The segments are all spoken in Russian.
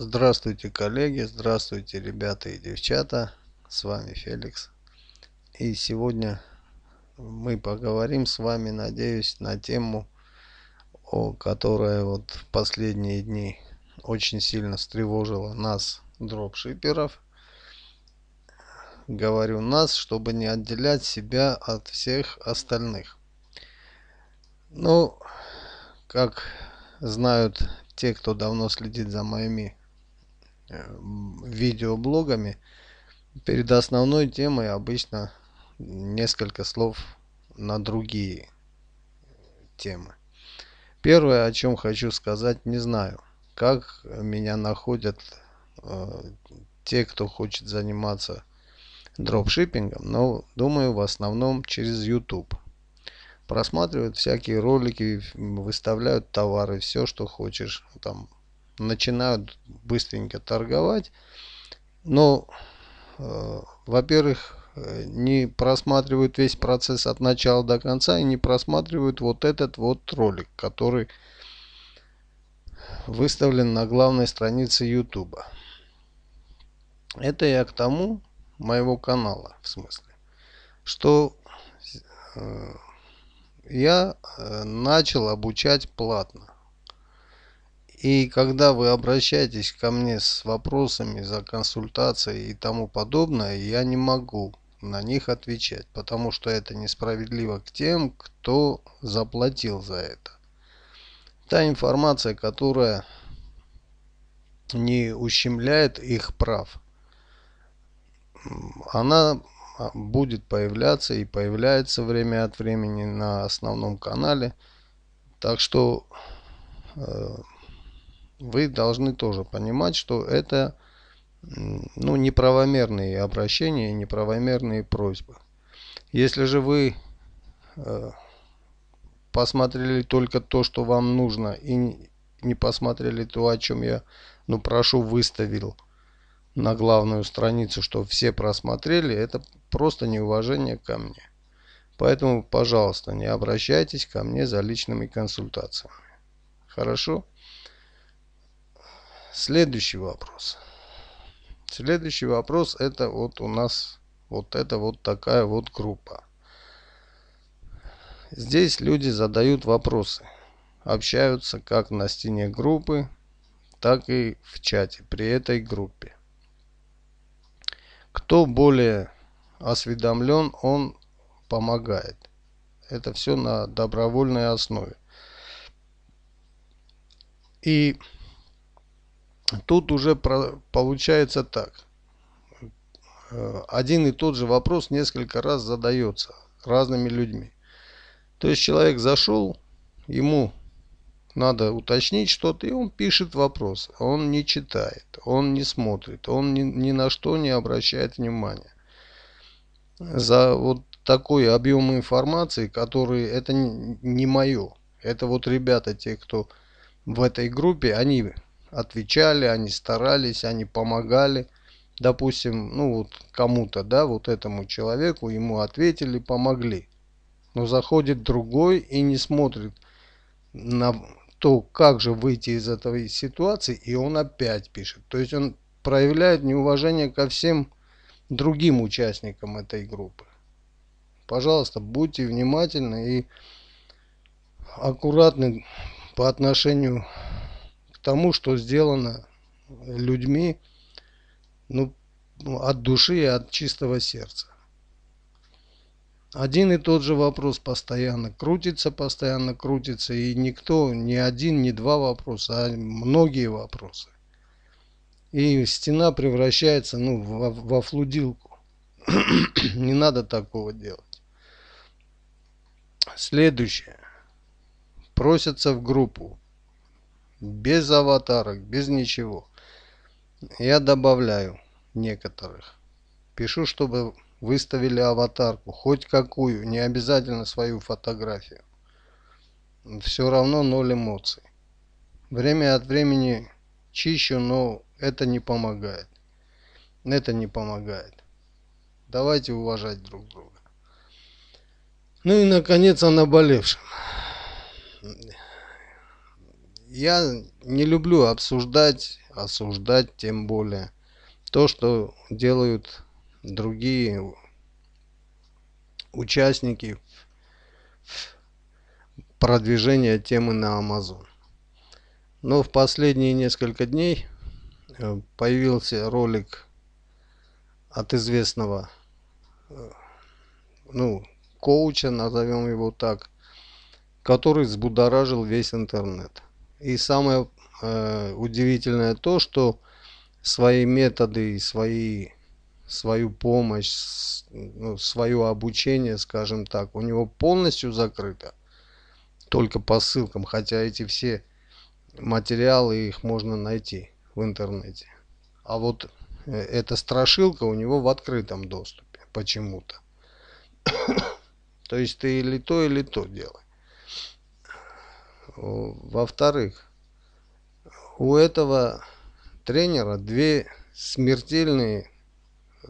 Здравствуйте, коллеги! Здравствуйте, ребята и девчата! С вами Феликс. И сегодня мы поговорим с вами, надеюсь, на тему, о, которая вот в последние дни очень сильно встревожила нас, дропшиперов. Говорю нас, чтобы не отделять себя от всех остальных. Ну, как знают те, кто давно следит за моими Э, видеоблогами, перед основной темой обычно несколько слов на другие темы. Первое, о чем хочу сказать, не знаю. Как меня находят э, те, кто хочет заниматься дропшиппингом, но думаю в основном через YouTube. Просматривают всякие ролики, выставляют товары, все, что хочешь, там начинают быстренько торговать. Но, э, во-первых, э, не просматривают весь процесс от начала до конца и не просматривают вот этот вот ролик, который выставлен на главной странице YouTube. Это я к тому моего канала, в смысле, что э, я э, начал обучать платно. И когда вы обращаетесь ко мне с вопросами за консультацией и тому подобное, я не могу на них отвечать, потому что это несправедливо к тем, кто заплатил за это. Та информация, которая не ущемляет их прав, она а, будет появляться и появляется время от времени на основном канале. Так что... Э вы должны тоже понимать, что это ну, неправомерные обращения, неправомерные просьбы. Если же вы э, посмотрели только то, что вам нужно, и не посмотрели то, о чем я, ну, прошу, выставил на главную страницу, что все просмотрели, это просто неуважение ко мне. Поэтому, пожалуйста, не обращайтесь ко мне за личными консультациями. Хорошо? Следующий вопрос. Следующий вопрос это вот у нас вот это вот такая вот группа. Здесь люди задают вопросы. Общаются как на стене группы, так и в чате при этой группе. Кто более осведомлен, он помогает. Это все на добровольной основе. И тут уже про, получается так. Э, один и тот же вопрос несколько раз задается разными людьми. То есть человек зашел, ему надо уточнить что-то, и он пишет вопрос. Он не читает, он не смотрит, он ни, ни на что не обращает внимания. За вот такой объем информации, который это не мое. Это вот ребята, те, кто в этой группе, они отвечали, они старались, они помогали. Допустим, ну вот кому-то, да, вот этому человеку, ему ответили, помогли. Но заходит другой и не смотрит на то, как же выйти из этой ситуации, и он опять пишет. То есть он проявляет неуважение ко всем другим участникам этой группы. Пожалуйста, будьте внимательны и аккуратны по отношению тому, что сделано людьми ну, от души и от чистого сердца. Один и тот же вопрос постоянно крутится, постоянно крутится, и никто, ни один, ни два вопроса, а многие вопросы. И стена превращается ну, во, во флудилку. Не надо такого делать. Следующее. Просятся в группу без аватарок, без ничего. Я добавляю некоторых. Пишу, чтобы выставили аватарку, хоть какую, не обязательно свою фотографию. Все равно ноль эмоций. Время от времени чищу, но это не помогает. Это не помогает. Давайте уважать друг друга. Ну и, наконец, о наболевшем. я не люблю обсуждать, осуждать тем более то, что делают другие участники продвижения темы на Amazon. Но в последние несколько дней э, появился ролик от известного э, ну, коуча, назовем его так, который взбудоражил весь интернет. И самое э, удивительное то, что свои методы свои, свою помощь, ну, свое обучение, скажем так, у него полностью закрыто. Только по ссылкам, хотя эти все материалы, их можно найти в интернете. А вот э, эта страшилка у него в открытом доступе почему-то. То есть ты или то, или то делай. Во-вторых, у этого тренера две смертельные,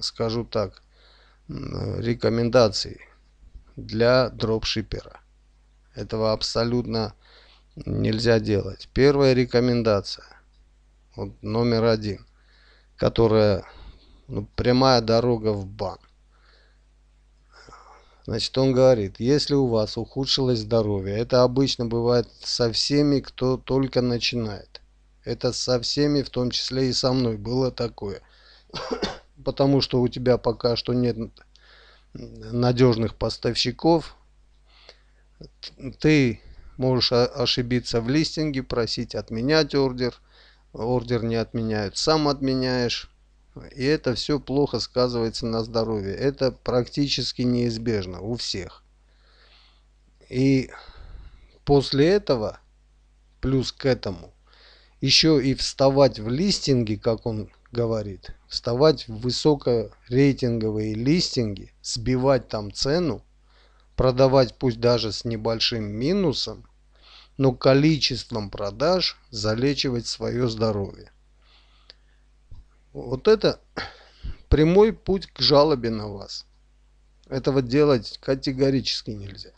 скажу так, рекомендации для дропшипера. Этого абсолютно нельзя делать. Первая рекомендация, вот номер один, которая ну, прямая дорога в банк. Значит, он говорит, если у вас ухудшилось здоровье, это обычно бывает со всеми, кто только начинает. Это со всеми, в том числе и со мной, было такое. Потому что у тебя пока что нет надежных поставщиков. Ты можешь ошибиться в листинге, просить отменять ордер. Ордер не отменяют, сам отменяешь и это все плохо сказывается на здоровье. Это практически неизбежно у всех. И после этого, плюс к этому, еще и вставать в листинги, как он говорит, вставать в высокорейтинговые листинги, сбивать там цену, продавать пусть даже с небольшим минусом, но количеством продаж залечивать свое здоровье. Вот это прямой путь к жалобе на вас. Этого делать категорически нельзя.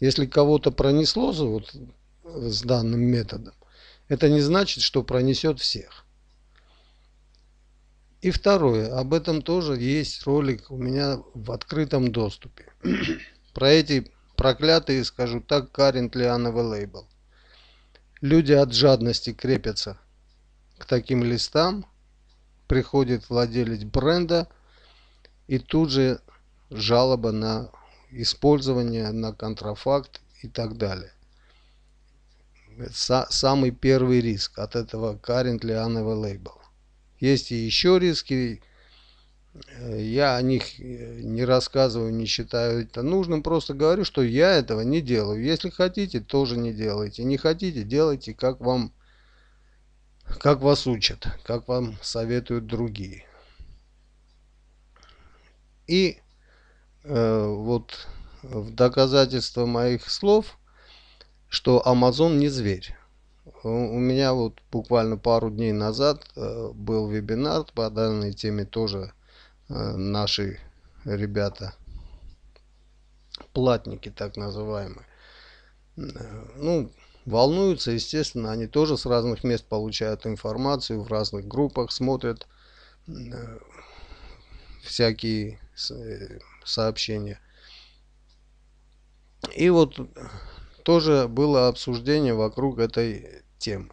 Если кого-то пронесло вот э, с данным методом, это не значит, что пронесет всех. И второе, об этом тоже есть ролик у меня в открытом доступе. Про эти проклятые, скажу так, currently unavailable. Люди от жадности крепятся к таким листам, приходит владелец бренда и тут же жалоба на использование, на контрафакт и так далее. Это самый первый риск от этого currently unable label. Есть и еще риски, я о них э, не рассказываю, не считаю это нужным, просто говорю, что я этого не делаю. Если хотите, тоже не делайте. Не хотите, делайте, как вам как вас учат, как вам советуют другие. И э, вот в доказательство моих слов, что Amazon не зверь. У меня вот буквально пару дней назад э, был вебинар по данной теме тоже э, наши ребята платники так называемые. Э, ну, Волнуются, естественно, они тоже с разных мест получают информацию, в разных группах смотрят э, всякие э, сообщения. И вот тоже было обсуждение вокруг этой темы.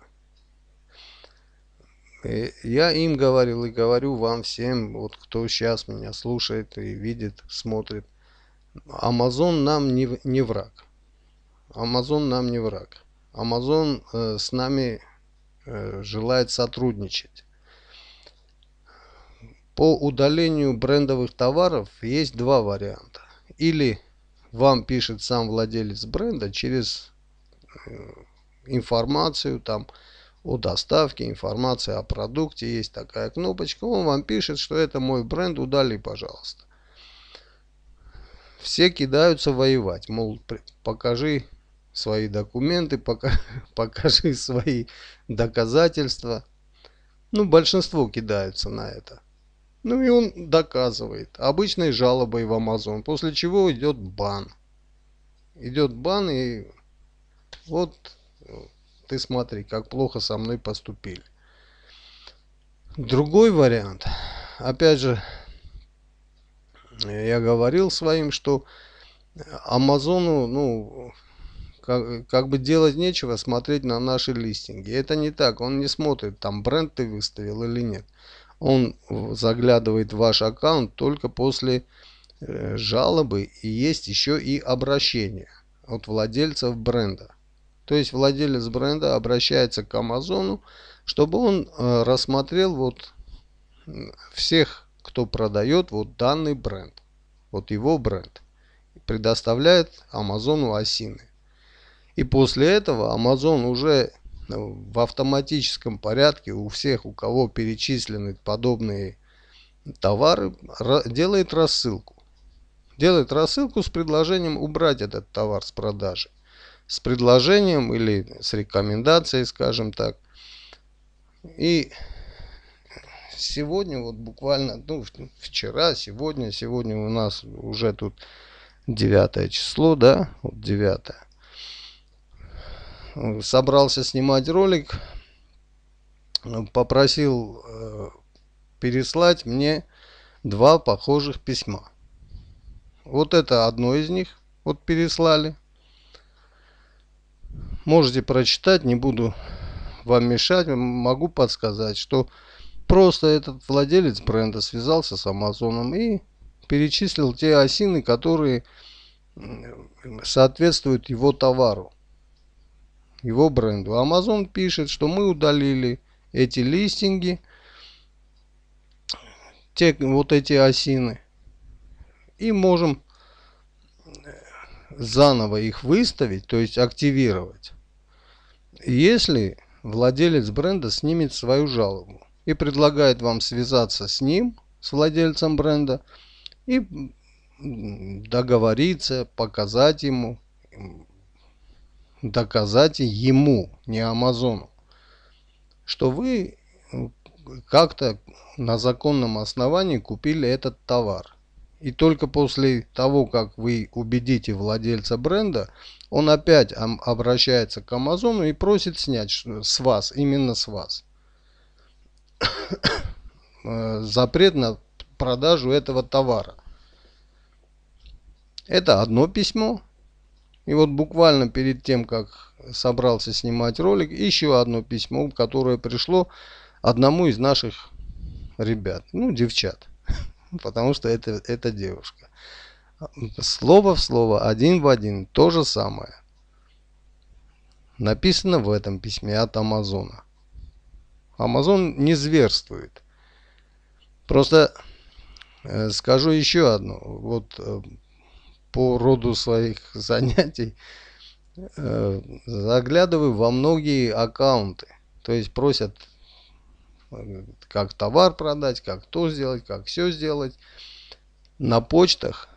И я им говорил и говорю вам всем, вот кто сейчас меня слушает и видит, смотрит. Амазон нам не, не враг. Амазон нам не враг. Amazon э, с нами э, желает сотрудничать. По удалению брендовых товаров есть два варианта. Или вам пишет сам владелец бренда через э, информацию там о доставке, информация о продукте, есть такая кнопочка, он вам пишет, что это мой бренд, удали, пожалуйста. Все кидаются воевать, мол, покажи свои документы, пока, покажи свои доказательства. Ну, большинство кидаются на это. Ну и он доказывает обычной жалобой в Amazon, после чего идет бан. Идет бан и вот ты смотри, как плохо со мной поступили. Другой вариант. Опять же, я говорил своим, что Амазону, ну, как, как бы делать нечего, смотреть на наши листинги. Это не так, он не смотрит, там бренд ты выставил или нет. Он заглядывает в ваш аккаунт только после э, жалобы и есть еще и обращение от владельцев бренда. То есть владелец бренда обращается к Амазону, чтобы он э, рассмотрел вот всех, кто продает вот данный бренд, вот его бренд, предоставляет Амазону осины. И после этого Amazon уже э, в автоматическом порядке у всех, у кого перечислены подобные товары, делает рассылку. Делает рассылку с предложением убрать этот товар с продажи. С предложением или с рекомендацией, скажем так. И сегодня, вот буквально, ну, вчера, сегодня, сегодня у нас уже тут девятое число, да, вот 9 собрался снимать ролик, попросил э, переслать мне два похожих письма. Вот это одно из них, вот переслали. Можете прочитать, не буду вам мешать, могу подсказать, что просто этот владелец бренда связался с Амазоном и перечислил те осины, которые соответствуют его товару его бренду. Amazon пишет, что мы удалили эти листинги, те, вот эти осины. И можем заново их выставить, то есть активировать. Если владелец бренда снимет свою жалобу и предлагает вам связаться с ним, с владельцем бренда, и договориться, показать ему, доказать ему, не Амазону, что вы э, как-то на законном основании купили этот товар. И только после того, как вы убедите владельца бренда, он опять обращается к Амазону и просит снять с вас, именно с вас, э, запрет на продажу этого товара. Это одно письмо. И вот буквально перед тем, как собрался снимать ролик, еще одно письмо, которое пришло одному из наших ребят, ну, девчат, потому что это, это девушка. Слово в слово, один в один, то же самое. Написано в этом письме от Амазона. Амазон не зверствует. Просто э, скажу еще одно. Вот э, по роду своих занятий э, заглядываю во многие аккаунты. То есть просят э, как товар продать, как то сделать, как все сделать. На почтах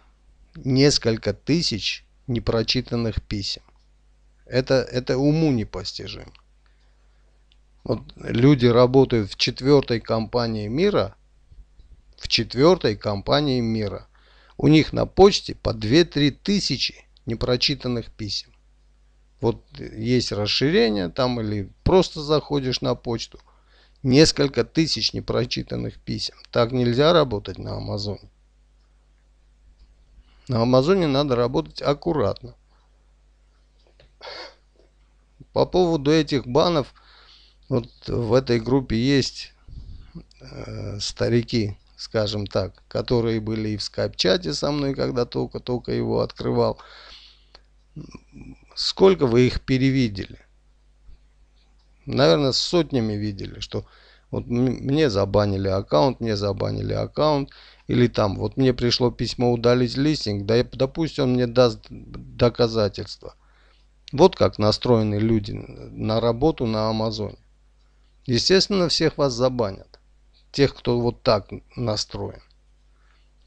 несколько тысяч непрочитанных писем. Это, это уму непостижимо. Вот люди работают в четвертой компании мира, в четвертой компании мира – у них на почте по 2-3 тысячи непрочитанных писем. Вот есть расширение там или просто заходишь на почту. Несколько тысяч непрочитанных писем. Так нельзя работать на Амазоне. На Амазоне надо работать аккуратно. По поводу этих банов, вот в этой группе есть э, старики, скажем так, которые были и в скайп-чате со мной, когда только-только его открывал. Сколько вы их перевидели? Наверное, сотнями видели, что вот мне забанили аккаунт, мне забанили аккаунт, или там, вот мне пришло письмо удалить листинг, да, допустим, он мне даст доказательства. Вот как настроены люди на работу на Амазоне. Естественно, всех вас забанят тех, кто вот так настроен.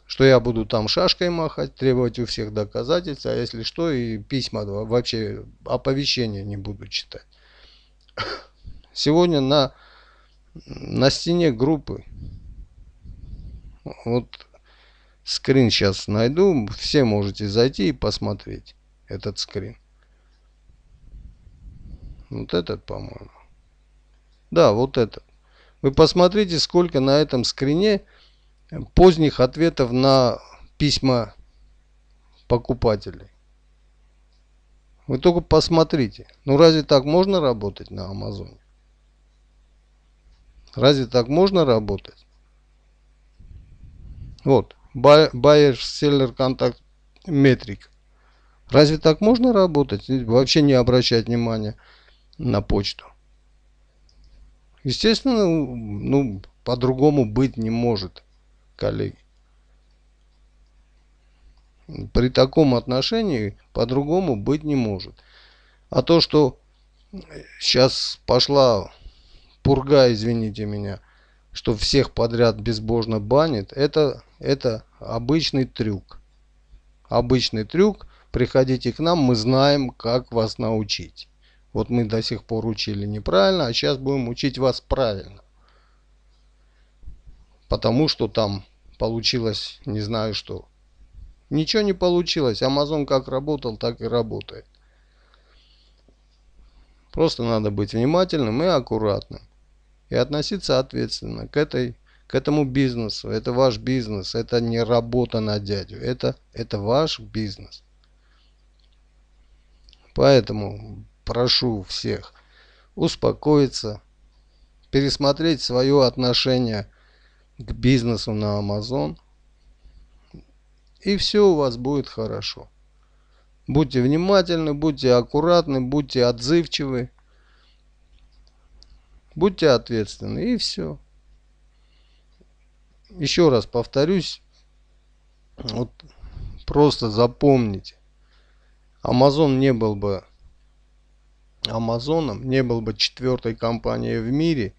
Что я буду там шашкой махать, требовать у всех доказательств, а если что, и письма вообще оповещения не буду читать. Сегодня на, на стене группы, вот скрин сейчас найду, все можете зайти и посмотреть этот скрин. Вот этот, по-моему. Да, вот этот. Вы посмотрите, сколько на этом скрине поздних ответов на письма покупателей. Вы только посмотрите. Ну разве так можно работать на Амазоне? Разве так можно работать? Вот. Buyer Seller Contact Metric. Разве так можно работать? Вообще не обращать внимания на почту. Естественно, ну, по-другому быть не может, коллеги. При таком отношении по-другому быть не может. А то, что сейчас пошла пурга, извините меня, что всех подряд безбожно банит, это, это обычный трюк. Обычный трюк. Приходите к нам, мы знаем, как вас научить. Вот мы до сих пор учили неправильно, а сейчас будем учить вас правильно. Потому что там получилось не знаю что. Ничего не получилось. Amazon как работал, так и работает. Просто надо быть внимательным и аккуратным. И относиться ответственно к, этой, к этому бизнесу. Это ваш бизнес. Это не работа на дядю. Это, это ваш бизнес. Поэтому прошу всех успокоиться, пересмотреть свое отношение к бизнесу на Amazon, и все у вас будет хорошо. Будьте внимательны, будьте аккуратны, будьте отзывчивы, будьте ответственны, и все. Еще раз повторюсь, вот просто запомните, Amazon не был бы Амазоном не был бы четвертой компанией в мире,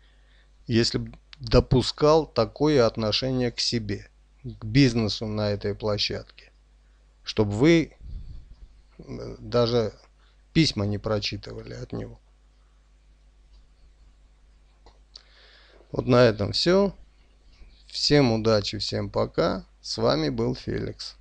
если бы допускал такое отношение к себе, к бизнесу на этой площадке. Чтобы вы э, даже письма не прочитывали от него. Вот на этом все. Всем удачи, всем пока. С вами был Феликс.